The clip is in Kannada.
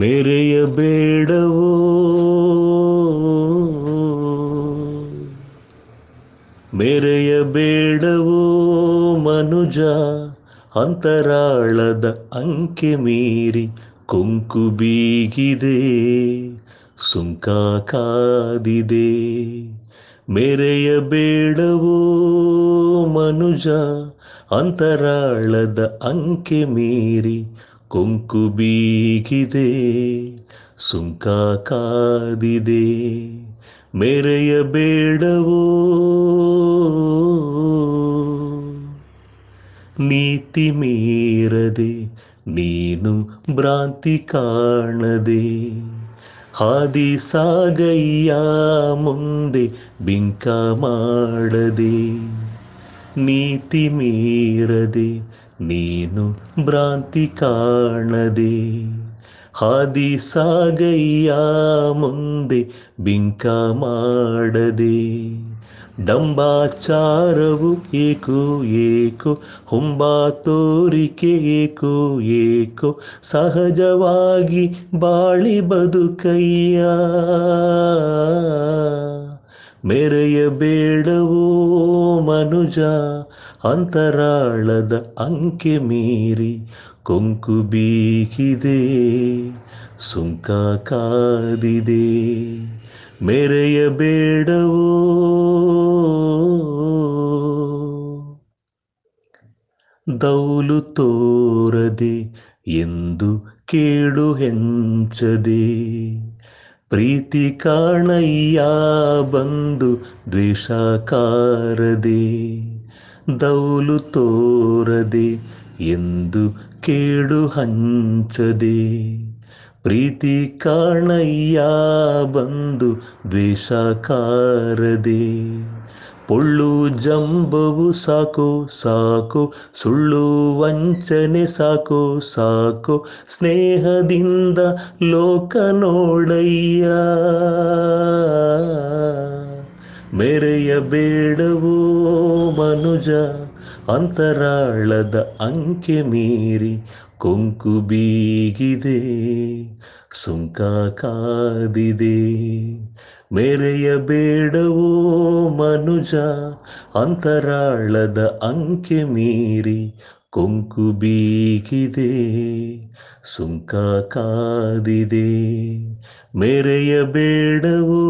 ಮೆರೆಯಬೇಡವೋ ಮೆರೆಯಬೇಡವೋ ಮನುಜ ಅಂತರಾಳದ ಅಂಕೆ ಮೀರಿ ಕುಂಕು ಬೀಗಿದೆ ಸುಂಕ ಕಾದಿದೆ ಮೆರೆಯಬೇಡವೋ ಮನುಜ ಅಂತರಾಳದ ಅಂಕೆ ಮೀರಿ ಕುಂಕುಬೀಗಿದೆ ಸುಂಕಾಕಾದಿದೆ ಮೆರೆಯಬೇಡವೋ ನೀತಿ ಮೀರದೆ ನೀನು ಭ್ರಾಂತಿ ಕಾಣದೆ ಹಾದಿ ಸಾಗಯ್ಯ ಮುಂದೆ ಬಿಂಕ ಮಾಡದೆ ನೀತಿ ಮೀರದೆ ನೀನು ಭ್ರಾಂತಿ ಕಾಣದೆ ಹಾದಿ ಸಾಗಯ್ಯ ಮುಂದೆ ಬಿಂಕ ಮಾಡದೆ ಡಂಬಾಚಾರವು ಏಕೋ ಏಕೋ ಹುಂಬ ತೋರಿಕೆ ಏಕೋ ಏಕೋ ಸಹಜವಾಗಿ ಬಾಳಿ ಬದುಕಯ್ಯ ಮೆರೆಯಬೇಡವೋ ಮನುಜ ಅಂತರಾಳದ ಅಂಕೆ ಮೀರಿ ಕೊಂಕು ಬೀಗಿದೆ ಸುಂಕ ಕಾದಿದೆ ಮೆರೆಯಬೇಡವೋ ದೌಲು ತೋರದೆ ಎಂದು ಕೇಳು ಹೆಂಚದೆ ಪ್ರೀತಿ ಕಾಣಯ್ಯ ಬಂದು ದ್ವೇಷ ಕಾರದೆ ದೌಲು ತೋರದೆ ಎಂದು ಕೇಡು ಹಂಚದೆ ಪ್ರೀತಿ ಕಾಣಯ್ಯ ಬಂದು ದ್ವೇಷ ಕಾರದೆ ಪೊಳ್ಳು ಜಂಬವು ಸಾಕೋ ಸಾಕು ಸುಳ್ಳು ವಂಚನೆ ಸಾಕೋ ಸಾಕು ಸ್ನೇಹದಿಂದ ಲೋಕ ನೋಡಯ್ಯ ಮೆರೆಯಬೇಡವೋ ಮನುಜ ಅಂತರಾಳದ ಅಂಕೆ ಮೀರಿ ಕೊಂಕು ಬೀಗಿದೆ ಸುಂಕ ಕಾದಿದೆ ಮೆರೆಯಬೇಡವೋ ಮನುಜ ಅಂತರಾಳದ ಅಂಕೆ ಮೀರಿ ಕೊಂಕು ಬೀಗಿದೆ ಸುಂಕ ಕಾದಿದೆ ಮೆರೆಯಬೇಡವೋ